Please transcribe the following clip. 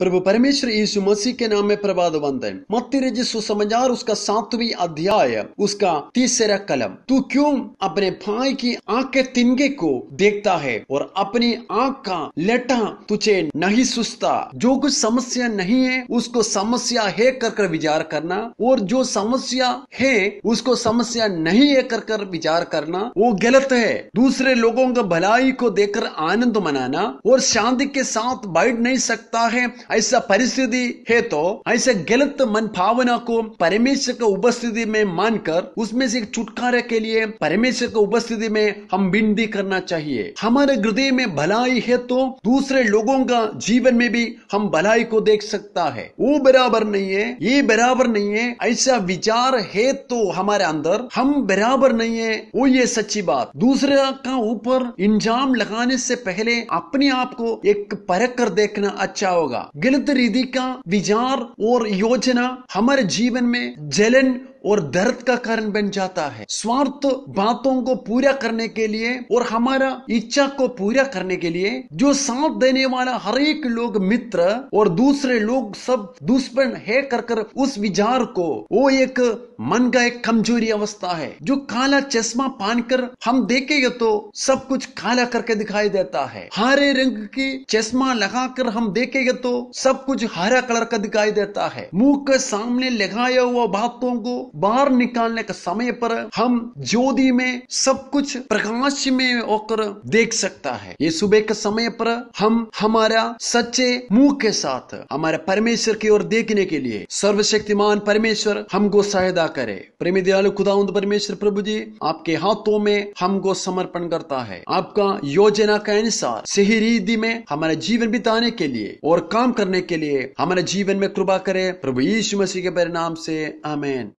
प्रभु परमेश्वर यीशु मसीह के नाम में प्रभात बंद है मत्ती रजी सुसमाचार उसका सातवीं अध्याय उसका तीसरा कलम तू क्यों अपने भाई की आंख के तिनके को देखता है और अपनी आंख का लेटा तुझे नहीं सुस्ता जो कुछ समस्या नहीं है उसको समस्या है कर कर विचार करना और जो समस्या है उसको समस्या नहीं है कर कर विचार करना वो गलत है दूसरे लोगों का भलाई को देखकर आनंद मनाना और शांति के साथ बैठ नहीं सकता है ऐसा परिस्थिति है तो ऐसा गलत मन भावना को परमेश्वर के उपस्थिति में मानकर उसमें से छुटकारा के लिए परमेश्वर के उपस्थिति में हम बिंदी करना चाहिए हमारे हृदय में भलाई है तो दूसरे लोगों का जीवन में भी हम भलाई को देख सकता है वो बराबर नहीं है ये बराबर नहीं है ऐसा विचार है तो हमारे अंदर हम बराबर नहीं है वो ये सच्ची बात दूसरे का ऊपर इंजाम लगाने से पहले अपने आप को एक परख कर देखना अच्छा होगा गलत रीति का विचार और योजना हमारे जीवन में जलन और दर्द का कारण बन जाता है स्वार्थ बातों को पूरा करने के लिए और हमारा इच्छा को पूरा करने के लिए जो साथ देने वाला हर एक लोग मित्र और दूसरे लोग सब दुश्मन है कर कर उस विचार को वो एक मन का एक कमजोरी अवस्था है जो काला चश्मा पहन कर हम देखेंगे तो सब कुछ काला करके दिखाई देता है हरे रंग की चश्मा लगाकर हम देखेंगे तो सब कुछ हरा कलर का दिखाई देता है मुंह के सामने लगाया हुआ बातों को बाहर निकालने का समय पर हम ज्योति में सब कुछ प्रकाश में होकर देख सकता है ये सुबह के समय पर हम हमारा सच्चे मुंह के साथ हमारे परमेश्वर की ओर देखने के लिए सर्वशक्तिमान परमेश्वर हमको सहायता करे प्रेमी दयालु खुदाउंद परमेश्वर प्रभु जी आपके हाथों में हमको समर्पण करता है आपका योजना के अनुसार सही रीति में हमारे जीवन बिताने के लिए और काम करने के लिए हमारे जीवन में कृपा करे प्रभु यीशु मसीह के परिणाम से आमेन